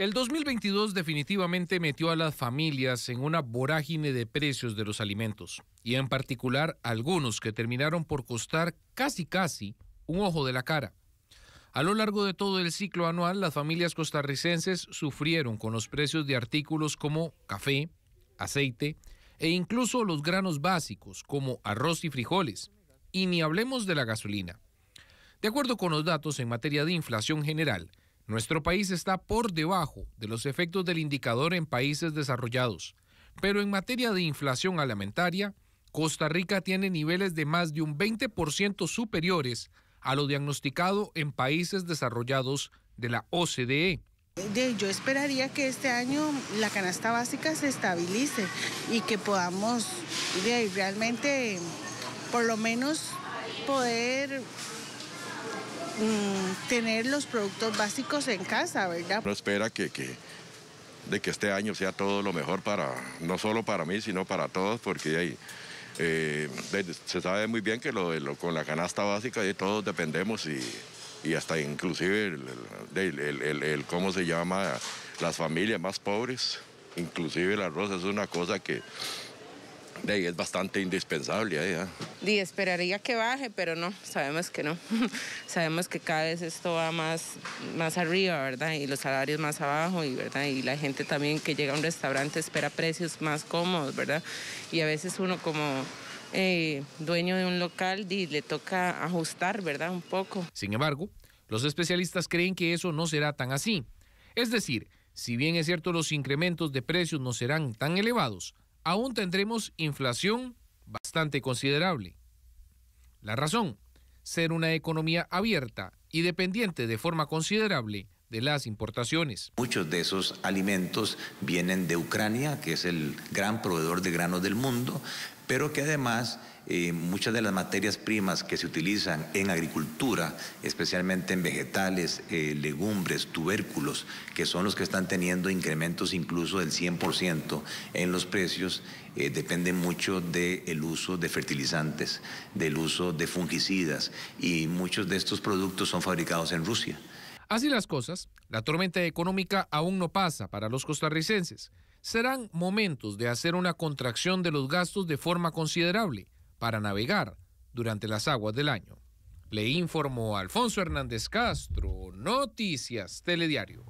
El 2022 definitivamente metió a las familias en una vorágine de precios de los alimentos, y en particular algunos que terminaron por costar casi casi un ojo de la cara. A lo largo de todo el ciclo anual, las familias costarricenses sufrieron con los precios de artículos como café, aceite e incluso los granos básicos como arroz y frijoles, y ni hablemos de la gasolina. De acuerdo con los datos en materia de inflación general, nuestro país está por debajo de los efectos del indicador en países desarrollados, pero en materia de inflación alimentaria, Costa Rica tiene niveles de más de un 20% superiores a lo diagnosticado en países desarrollados de la OCDE. Yo esperaría que este año la canasta básica se estabilice y que podamos realmente, por lo menos, poder mm, tener los productos básicos en casa, ¿verdad? No espera que, de que este año sea todo lo mejor para, no solo para mí, sino para todos, porque ahí, eh, se sabe muy bien que lo, con la canasta básica de todos dependemos y, hasta inclusive el, cómo se llama las familias más pobres, inclusive el arroz es una cosa que de, es bastante indispensable. ¿ah? Y esperaría que baje, pero no, sabemos que no. sabemos que cada vez esto va más, más arriba, ¿verdad? Y los salarios más abajo, y ¿verdad? Y la gente también que llega a un restaurante espera precios más cómodos, ¿verdad? Y a veces uno como... Eh, dueño de un local le toca ajustar, ¿verdad? Un poco. Sin embargo, los especialistas creen que eso no será tan así. Es decir, si bien es cierto los incrementos de precios no serán tan elevados, aún tendremos inflación bastante considerable. La razón, ser una economía abierta y dependiente de forma considerable de las importaciones. Muchos de esos alimentos vienen de Ucrania, que es el gran proveedor de granos del mundo, pero que además eh, muchas de las materias primas que se utilizan en agricultura, especialmente en vegetales, eh, legumbres, tubérculos, que son los que están teniendo incrementos incluso del 100% en los precios, eh, dependen mucho del uso de fertilizantes, del uso de fungicidas y muchos de estos productos son fabricados en Rusia. Así las cosas, la tormenta económica aún no pasa para los costarricenses. Serán momentos de hacer una contracción de los gastos de forma considerable para navegar durante las aguas del año. Le informó Alfonso Hernández Castro, Noticias Telediario.